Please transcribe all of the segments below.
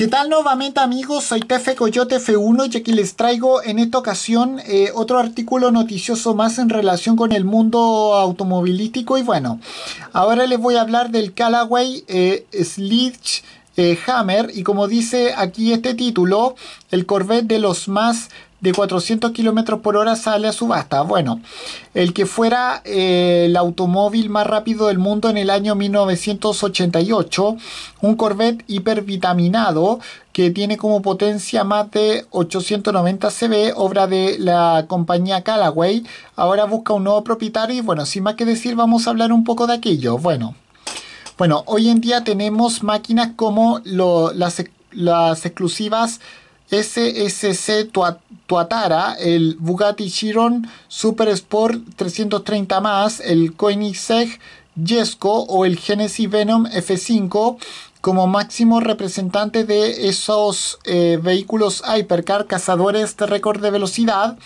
¿Qué tal nuevamente amigos? Soy Tefe Coyote F1 y aquí les traigo en esta ocasión eh, otro artículo noticioso más en relación con el mundo automovilístico y bueno, ahora les voy a hablar del Callaway eh, Slitch eh, Hammer y como dice aquí este título, el Corvette de los más de 400 kilómetros por hora sale a subasta. Bueno, el que fuera eh, el automóvil más rápido del mundo en el año 1988, un Corvette hipervitaminado que tiene como potencia más de 890 cb, obra de la compañía Callaway. Ahora busca un nuevo propietario y bueno, sin más que decir, vamos a hablar un poco de aquello. Bueno, bueno hoy en día tenemos máquinas como las, las exclusivas SSC Tuatara, el Bugatti Chiron Super Sport 330 más, el Koenigsegg Jesko o el Genesis Venom F5 como máximo representante de esos eh, vehículos hypercar cazadores de récord de velocidad.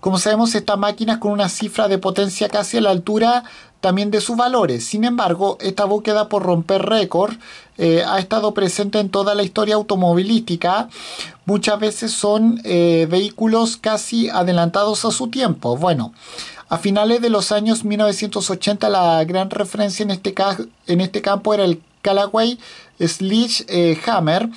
Como sabemos, estas máquinas con una cifra de potencia casi a la altura también de sus valores. Sin embargo, esta búsqueda por romper récord eh, ha estado presente en toda la historia automovilística. Muchas veces son eh, vehículos casi adelantados a su tiempo. Bueno, a finales de los años 1980 la gran referencia en este, en este campo era el Callaway Sledgehammer, Hammer.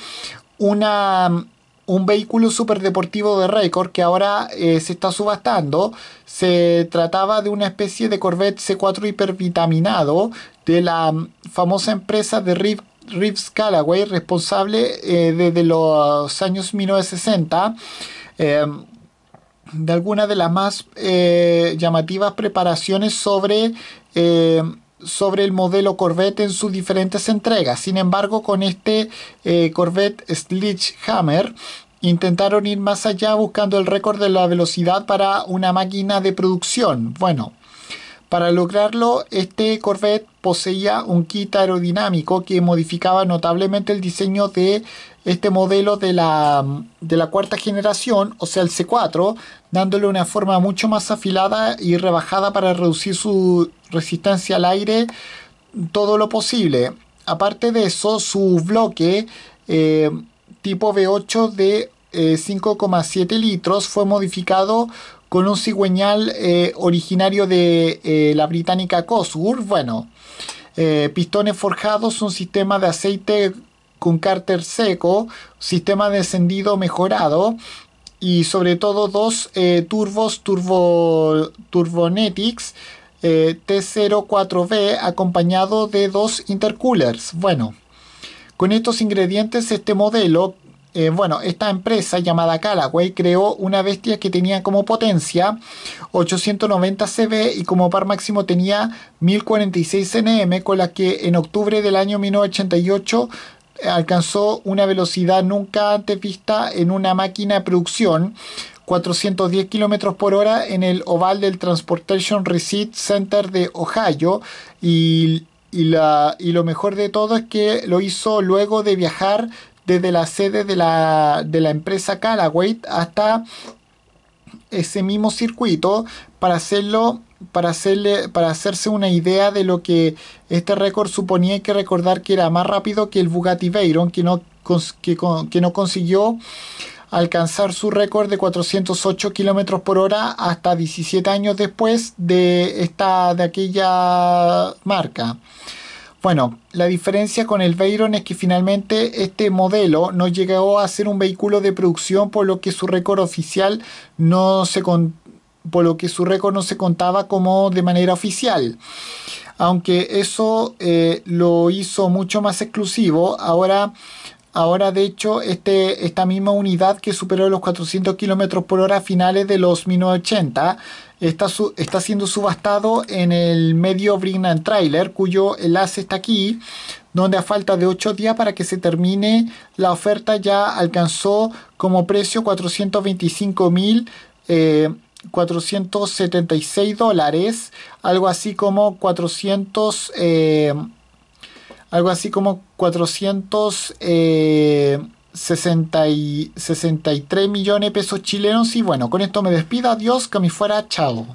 una un vehículo superdeportivo de récord que ahora eh, se está subastando. Se trataba de una especie de Corvette C4 hipervitaminado de la mm, famosa empresa de Reeves, Callaway, responsable desde eh, los años 1960. Eh, de algunas de las más llamativas preparaciones sobre sobre el modelo Corvette en sus diferentes entregas. Sin embargo, con este eh, Corvette Corvette Hammer intentaron ir más allá buscando el récord de la velocidad para una máquina de producción. Bueno, para lograrlo, este Corvette poseía un kit aerodinámico que modificaba notablemente el diseño de este modelo de la, de la cuarta generación, o sea el C4, dándole una forma mucho más afilada y rebajada para reducir su resistencia al aire todo lo posible. Aparte de eso, su bloque eh, tipo V8 de 5,7 eh, litros fue modificado con un cigüeñal eh, originario de eh, la británica Cosworth. Bueno, eh, pistones forjados, un sistema de aceite con cárter seco, sistema de encendido mejorado y sobre todo dos turbos turbo, Turbonetics T04B acompañado de dos intercoolers. Bueno. Con estos ingredientes, este modelo, eh, bueno, esta empresa llamada Callaway creó una bestia que tenía como potencia 890 CV y como par máximo tenía 1046 Nm, con la que en octubre del año 1988 eh, alcanzó una velocidad nunca antes vista en una máquina de producción, 410 km por hora en el oval del Transportation Receipt Center de Ohio y la, y, lo mejor de todo es que lo hizo luego de viajar desde la sede de la, de la empresa Callaway hasta ese mismo circuito para hacerlo para hacerle para hacerse una idea de lo que este récord suponía hay que recordar que era más rápido que el Bugatti Veyron que no no consiguió alcanzar su récord de 408 km por hora hasta 17 años después de esta de aquella marca. Bueno, la diferencia con el Veyron es que finalmente este modelo no llegó a ser un vehículo de producción, por lo que su récord oficial no se por lo que su récord no se contaba como de manera oficial. Aunque eso eh, lo hizo mucho más exclusivo, ahora Ahora, de hecho, este, esta misma unidad que superó los 400 km por hora finales de los 1980 está, siendo subastado en el medio Brignan Trailer, cuyo enlace está aquí, donde a falta de 8 días para que se termine la oferta ya alcanzó como precio 425.476 476 eh, dólares, algo así como 400, eh, algo así como 400, 60 y 63 millones de pesos chilenos. Y bueno, con esto me despido. Adiós, que me fuera. Chao.